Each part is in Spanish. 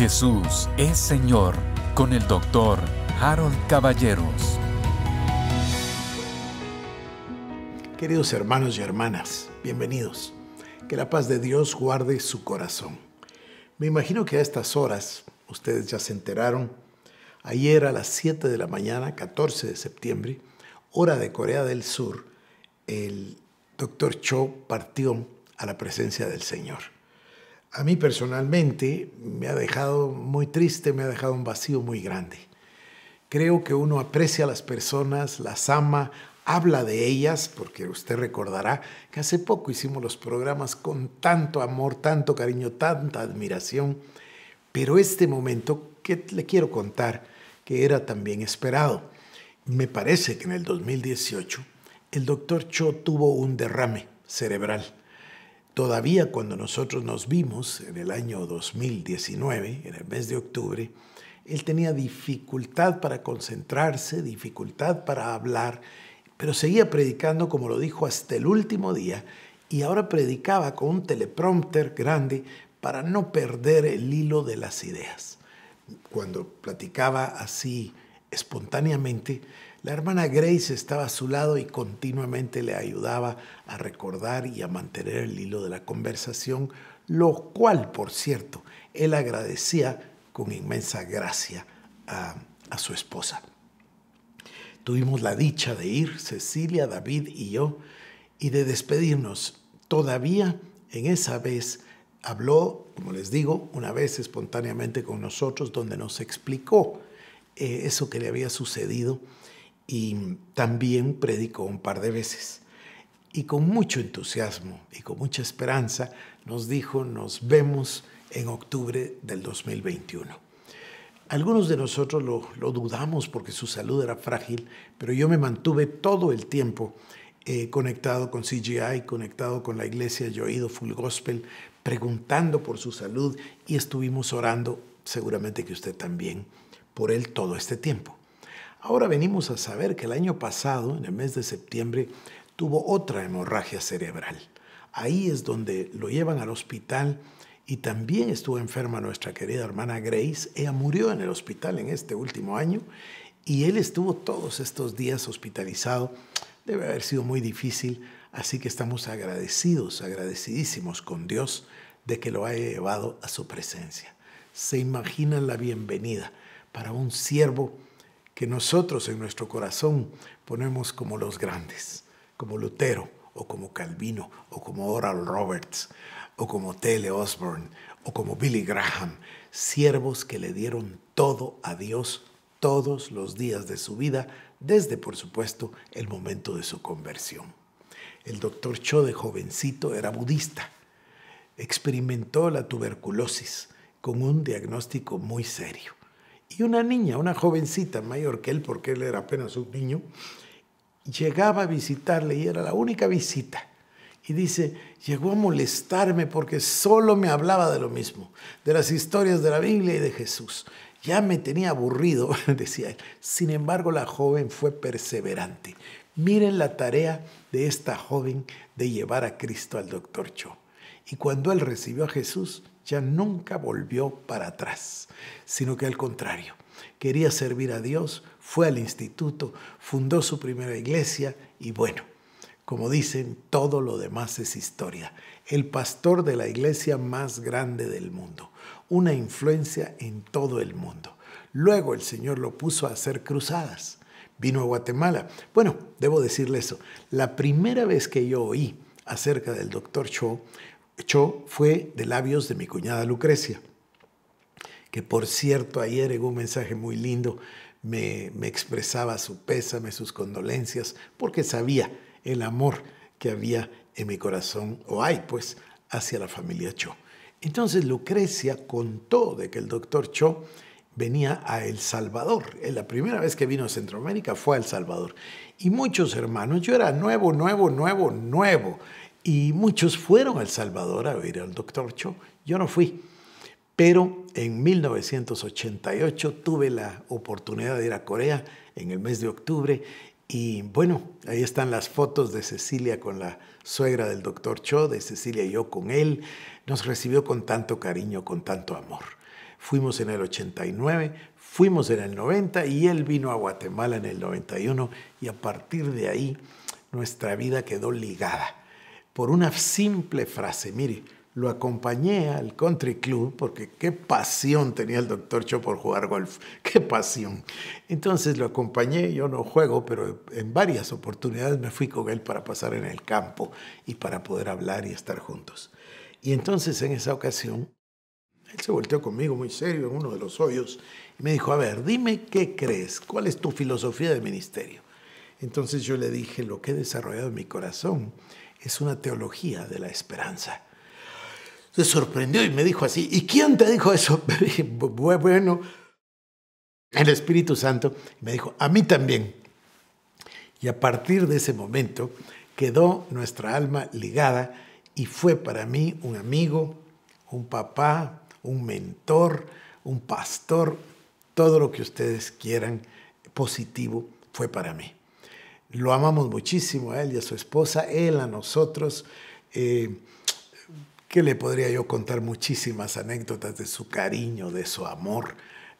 Jesús es Señor con el doctor Harold Caballeros. Queridos hermanos y hermanas, bienvenidos. Que la paz de Dios guarde su corazón. Me imagino que a estas horas, ustedes ya se enteraron, ayer a las 7 de la mañana, 14 de septiembre, hora de Corea del Sur, el doctor Cho partió a la presencia del Señor a mí personalmente me ha dejado muy triste, me ha dejado un vacío muy grande. Creo que uno aprecia a las personas, las ama, habla de ellas, porque usted recordará que hace poco hicimos los programas con tanto amor, tanto cariño, tanta admiración, pero este momento que le quiero contar, que era también esperado. Me parece que en el 2018 el doctor Cho tuvo un derrame cerebral Todavía cuando nosotros nos vimos en el año 2019, en el mes de octubre, él tenía dificultad para concentrarse, dificultad para hablar, pero seguía predicando como lo dijo hasta el último día y ahora predicaba con un teleprompter grande para no perder el hilo de las ideas. Cuando platicaba así espontáneamente, la hermana Grace estaba a su lado y continuamente le ayudaba a recordar y a mantener el hilo de la conversación, lo cual, por cierto, él agradecía con inmensa gracia a, su esposa. Tuvimos la dicha de ir, Cecilia, David y yo, y de despedirnos. Todavía en esa vez habló, como les digo, una vez espontáneamente con nosotros, donde nos explicó eh, eso que le había sucedido y también predicó un par de veces. Y con mucho entusiasmo y con mucha esperanza nos dijo, nos vemos en octubre del 2021. Algunos de nosotros lo, dudamos porque su salud era frágil, pero yo me mantuve todo el tiempo eh, conectado con CGI, conectado con la iglesia, yo he ido full gospel, preguntando por su salud y estuvimos orando, seguramente que usted también, por él todo este tiempo. Ahora venimos a saber que el año pasado, en el mes de septiembre, tuvo otra hemorragia cerebral. Ahí es donde lo llevan al hospital y también estuvo enferma nuestra querida hermana Grace. Ella murió en el hospital en este último año y él estuvo todos estos días hospitalizado. Debe haber sido muy difícil, así que estamos agradecidos, agradecidísimos con Dios de que lo haya llevado a su presencia. Se imagina la bienvenida para un siervo que nosotros en nuestro corazón ponemos como los grandes, como Lutero o como Calvino o como Oral Roberts o como Tele Osborne o como Billy Graham, siervos que le dieron todo a Dios todos los días de su vida, desde por supuesto el momento de su conversión. El doctor Cho de jovencito era budista, experimentó la tuberculosis con un diagnóstico muy serio y una niña, una jovencita mayor que él, porque él era apenas un niño, llegaba a visitarle y era la única visita. Y dice, llegó a molestarme porque solo me hablaba de lo mismo, de las historias de la Biblia y de Jesús. Ya me tenía aburrido, decía él. Sin embargo, la joven fue perseverante. Miren la tarea de esta joven de llevar a Cristo al doctor Cho. Y cuando él recibió a Jesús, ya nunca volvió para atrás, sino que al contrario, quería servir a Dios, fue al instituto, fundó su primera iglesia y bueno, como dicen, todo lo demás es historia. El pastor de la iglesia más grande del mundo, una influencia en todo el mundo. Luego el Señor lo puso a hacer cruzadas. Vino a Guatemala. Bueno, debo decirle eso. La primera vez que yo oí acerca del doctor Cho Cho fue de labios de mi cuñada Lucrecia, que por cierto ayer en un mensaje muy lindo me, me expresaba su pésame, sus condolencias, porque sabía el amor que había en mi corazón, o hay pues, hacia la familia Cho. Entonces Lucrecia contó de que el doctor Cho venía a El Salvador. La primera vez que vino a Centroamérica fue a El Salvador. Y muchos hermanos, yo era nuevo, nuevo, nuevo, nuevo y muchos fueron a El Salvador a ver al doctor Cho. Yo no fui, pero en 1988 tuve la oportunidad de ir a Corea en el mes de octubre y bueno, ahí están las fotos de Cecilia con la suegra del doctor Cho, de Cecilia y yo con él. Nos recibió con tanto cariño, con tanto amor. Fuimos en el 89, fuimos en el 90 y él vino a Guatemala en el 91 y a partir de ahí nuestra vida quedó ligada por una simple frase. Mire, lo acompañé al country club porque qué pasión tenía el doctor Cho por jugar golf, qué pasión. Entonces lo acompañé, yo no juego, pero en varias oportunidades me fui con él para pasar en el campo y para poder hablar y estar juntos. Y entonces en esa ocasión, él se volteó conmigo muy serio en uno de los hoyos y me dijo, a ver, dime qué crees, cuál es tu filosofía de ministerio. Entonces yo le dije lo que he desarrollado en mi corazón es una teología de la esperanza. Se sorprendió y me dijo así, ¿y quién te dijo eso? dije, bueno, el Espíritu Santo. Me dijo, a mí también. Y a partir de ese momento quedó nuestra alma ligada y fue para mí un amigo, un papá, un mentor, un pastor, todo lo que ustedes quieran positivo fue para mí. Lo amamos muchísimo a él y a su esposa, él a nosotros. Eh, ¿Qué que le podría yo contar muchísimas anécdotas de su cariño, de su amor,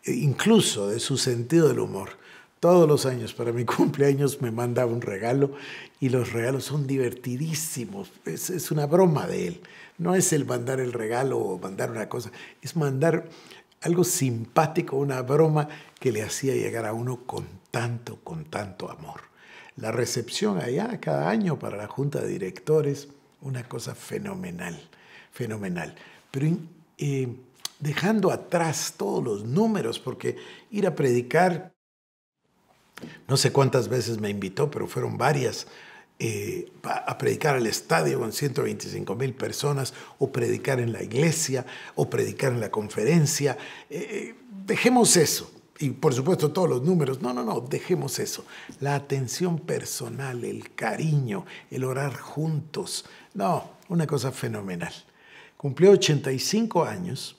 e incluso de su sentido del humor. Todos los años para mi cumpleaños me manda un regalo y los regalos son divertidísimos. es una broma de él. No es el mandar el regalo o mandar una cosa, es mandar algo simpático, una broma que le hacía llegar a uno con tanto, con tanto amor la recepción allá cada año para la junta de directores, una cosa fenomenal, fenomenal. Pero eh, dejando atrás todos los números, porque ir a predicar, no sé cuántas veces me invitó, pero fueron varias, eh, a predicar al estadio con 125 mil personas, o predicar en la iglesia, o predicar en la conferencia. Eh, dejemos eso, y por supuesto todos los números. No, no, no, dejemos eso. La atención personal, el cariño, el orar juntos. No, una cosa fenomenal. Cumplió 85 años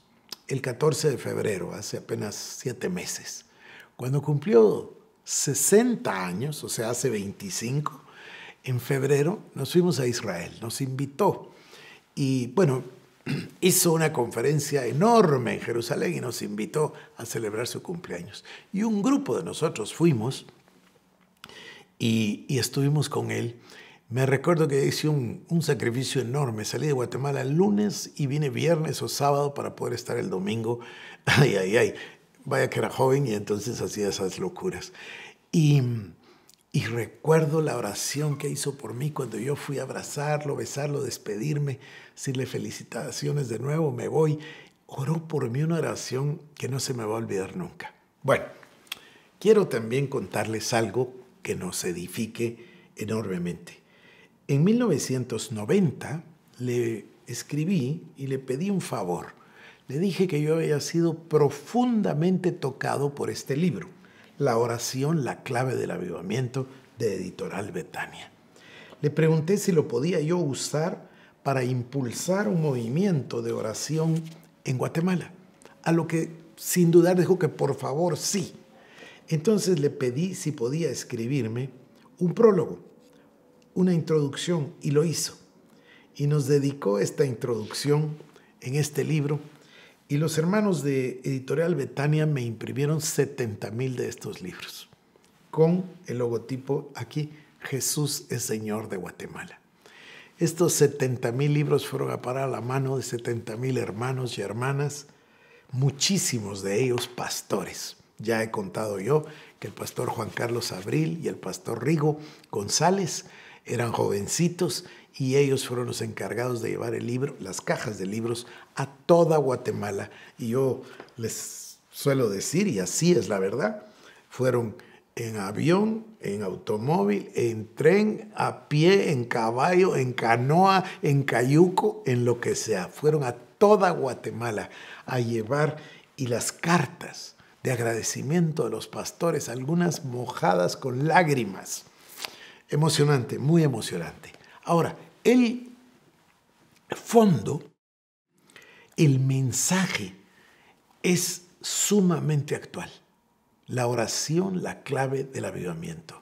el 14 de febrero, hace apenas siete meses. Cuando cumplió 60 años, o sea, hace 25, en febrero nos fuimos a Israel, nos invitó. Y bueno, hizo una conferencia enorme en Jerusalén y nos invitó a celebrar su cumpleaños. Y un grupo de nosotros fuimos y, estuvimos con él. Me recuerdo que hice un, un, sacrificio enorme. Salí de Guatemala el lunes y vine viernes o sábado para poder estar el domingo. Ay, ay, ay. Vaya que era joven y entonces hacía esas locuras. Y y recuerdo la oración que hizo por mí cuando yo fui a abrazarlo, besarlo, despedirme, decirle felicitaciones de nuevo, me voy. Oró por mí una oración que no se me va a olvidar nunca. Bueno, quiero también contarles algo que nos edifique enormemente. En 1990 le escribí y le pedí un favor. Le dije que yo había sido profundamente tocado por este libro la oración, la clave del avivamiento de Editorial Betania. Le pregunté si lo podía yo usar para impulsar un movimiento de oración en Guatemala, a lo que sin dudar dijo que por favor sí. Entonces le pedí si podía escribirme un prólogo, una introducción, y lo hizo. Y nos dedicó esta introducción en este libro y los hermanos de Editorial Betania me imprimieron 70 mil de estos libros con el logotipo aquí, Jesús es Señor de Guatemala. Estos 70 mil libros fueron a parar a la mano de 70 mil hermanos y hermanas, muchísimos de ellos pastores. Ya he contado yo que el pastor Juan Carlos Abril y el pastor Rigo González eran jovencitos y ellos fueron los encargados de llevar el libro, las cajas de libros a toda Guatemala. Y yo les suelo decir, y así es la verdad, fueron en avión, en automóvil, en tren, a pie, en caballo, en canoa, en cayuco, en lo que sea. Fueron a toda Guatemala a llevar y las cartas de agradecimiento de los pastores, algunas mojadas con lágrimas. Emocionante, muy emocionante. Ahora, el fondo el mensaje es sumamente actual. La oración, la clave del avivamiento.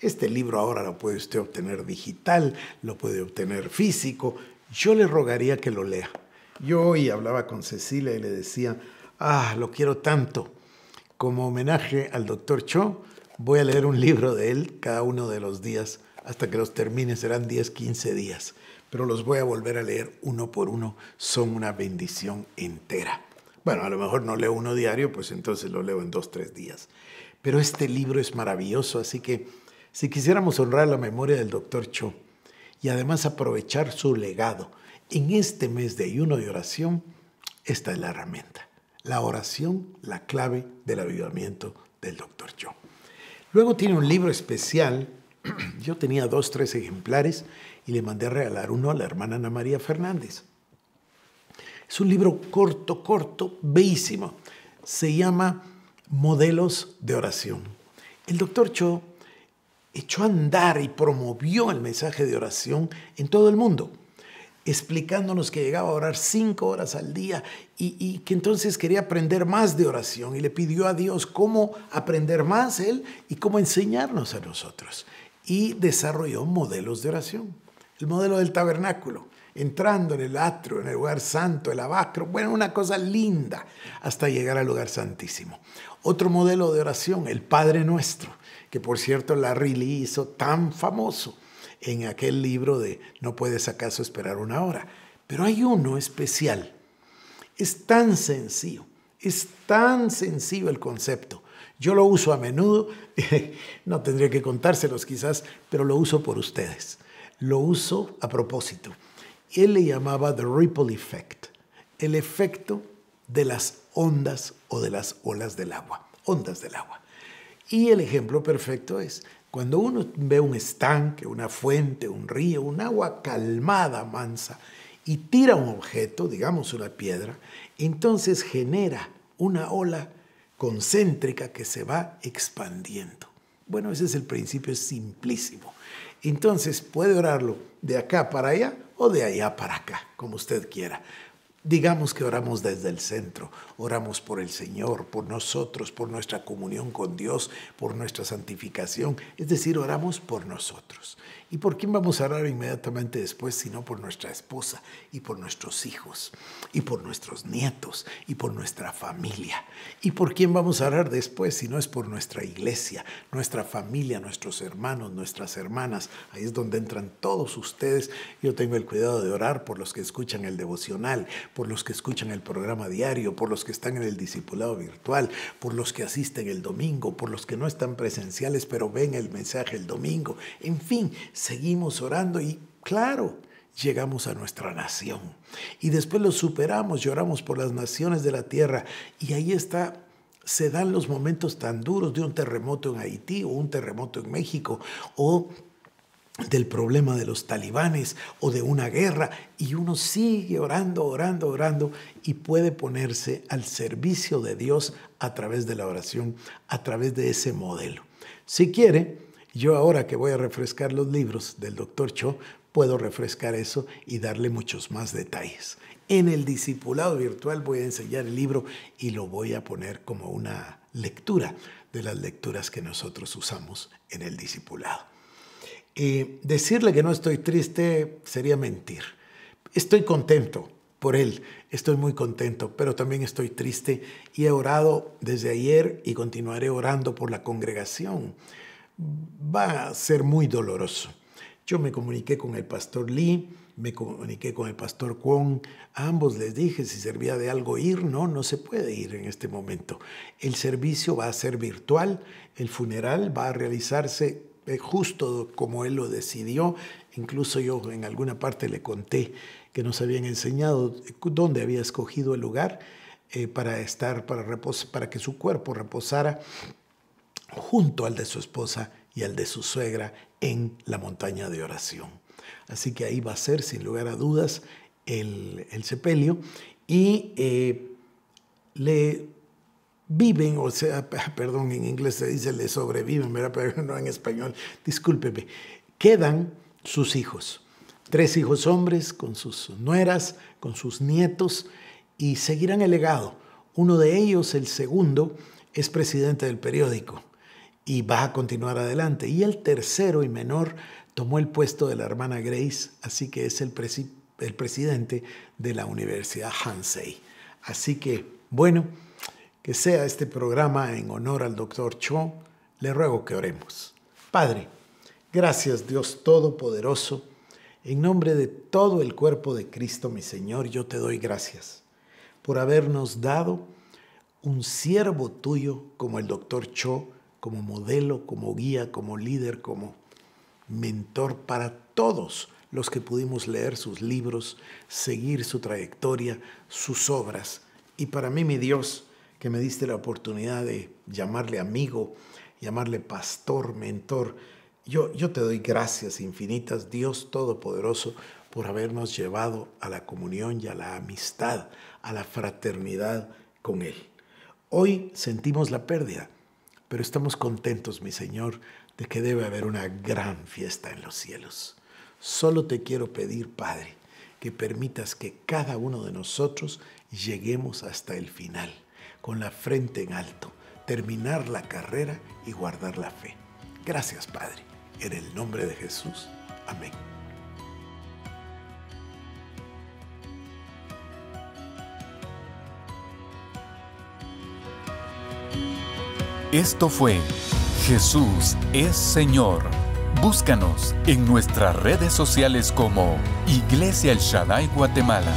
Este libro ahora lo puede usted obtener digital, lo puede obtener físico. Yo le rogaría que lo lea. Yo hoy hablaba con Cecilia y le decía, ah, lo quiero tanto. Como homenaje al doctor Cho, voy a leer un libro de él cada uno de los días hasta que los termine, serán 10, 15 días pero los voy a volver a leer uno por uno. Son una bendición entera. Bueno, a lo mejor no leo uno diario, pues entonces lo leo en dos, tres días. Pero este libro es maravilloso, así que si quisiéramos honrar la memoria del doctor Cho y además aprovechar su legado en este mes de ayuno y oración, esta es la herramienta. La oración, la clave del avivamiento del doctor Cho. Luego tiene un libro especial, yo tenía dos, tres ejemplares, y le mandé a regalar uno a la hermana Ana María Fernández. Es un libro corto, corto, bellísimo. Se llama Modelos de Oración. El doctor Cho echó a andar y promovió el mensaje de oración en todo el mundo, explicándonos que llegaba a orar cinco horas al día y, y, que entonces quería aprender más de oración y le pidió a Dios cómo aprender más él y cómo enseñarnos a nosotros. Y desarrolló modelos de oración el modelo del tabernáculo, entrando en el atrio, en el lugar santo, el abacro, bueno, una cosa linda hasta llegar al lugar santísimo. Otro modelo de oración, el Padre Nuestro, que por cierto Lee hizo tan famoso en aquel libro de No puedes acaso esperar una hora. Pero hay uno especial. Es tan sencillo, es tan sencillo el concepto. Yo lo uso a menudo, no tendría que contárselos quizás, pero lo uso por ustedes lo uso a propósito. Él le llamaba the ripple effect, el efecto de las ondas o de las olas del agua, ondas del agua. Y el ejemplo perfecto es cuando uno ve un estanque, una fuente, un río, un agua calmada, mansa, y tira un objeto, digamos una piedra, entonces genera una ola concéntrica que se va expandiendo. Bueno, ese es el principio simplísimo entonces puede orarlo de acá para allá o de allá para acá, como usted quiera. Digamos que oramos desde el centro, oramos por el Señor, por nosotros, por nuestra comunión con Dios, por nuestra santificación, es decir, oramos por nosotros. ¿Y por quién vamos a orar inmediatamente después? Sino por nuestra esposa y por nuestros hijos y por nuestros nietos y por nuestra familia. ¿Y por quién vamos a orar después? Si no es por nuestra iglesia, nuestra familia, nuestros hermanos, nuestras hermanas. Ahí es donde entran todos ustedes. Yo tengo el cuidado de orar por los que escuchan el devocional, por los que escuchan el programa diario, por los que están en el discipulado virtual, por los que asisten el domingo, por los que no están presenciales pero ven el mensaje el domingo. En fin, seguimos orando y claro, llegamos a nuestra nación. Y después lo superamos, lloramos por las naciones de la tierra. Y ahí está, se dan los momentos tan duros de un terremoto en Haití o un terremoto en México o del problema de los talibanes o de una guerra y uno sigue orando, orando, orando y puede ponerse al servicio de Dios a través de la oración, a través de ese modelo. Si quiere, yo ahora que voy a refrescar los libros del doctor Cho, puedo refrescar eso y darle muchos más detalles. En el discipulado virtual voy a enseñar el libro y lo voy a poner como una lectura de las lecturas que nosotros usamos en el discipulado. Y decirle que no estoy triste sería mentir. Estoy contento por él, estoy muy contento, pero también estoy triste y he orado desde ayer y continuaré orando por la congregación va a ser muy doloroso. Yo me comuniqué con el pastor Lee, me comuniqué con el pastor Kwon, a ambos les dije si servía de algo ir, no, no se puede ir en este momento. El servicio va a ser virtual, el funeral va a realizarse eh, justo como él lo decidió, incluso yo en alguna parte le conté que nos habían enseñado dónde había escogido el lugar eh, para estar, para, repos para que su cuerpo reposara junto al de su esposa y al de su suegra en la montaña de oración. Así que ahí va a ser, sin lugar a dudas, el, el sepelio. Y eh, le viven, o sea, perdón, en inglés se dice le sobreviven, pero no en español, discúlpeme, quedan sus hijos, tres hijos hombres con sus nueras, con sus nietos, y seguirán el legado. Uno de ellos, el segundo, es presidente del periódico y vas a continuar adelante. Y el tercero y menor tomó el puesto de la hermana Grace, así que es el, el presidente de la Universidad Hansei. Así que, bueno, que sea este programa en honor al doctor Cho, le ruego que oremos. Padre, gracias Dios Todopoderoso, en nombre de todo el cuerpo de Cristo, mi Señor, yo te doy gracias por habernos dado un siervo tuyo como el doctor Cho, como modelo, como guía, como líder, como mentor para todos los que pudimos leer sus libros, seguir su trayectoria, sus obras. Y para mí, mi Dios, que me diste la oportunidad de llamarle amigo, llamarle pastor, mentor, yo, yo te doy gracias infinitas, Dios Todopoderoso, por habernos llevado a la comunión y a la amistad, a la fraternidad con Él. Hoy sentimos la pérdida pero estamos contentos, mi Señor, de que debe haber una gran fiesta en los cielos. Solo te quiero pedir, Padre, que permitas que cada uno de nosotros lleguemos hasta el final, con la frente en alto, terminar la carrera y guardar la fe. Gracias, Padre. En el nombre de Jesús. Amén. Esto fue Jesús es Señor. Búscanos en nuestras redes sociales como Iglesia El Shaddai Guatemala.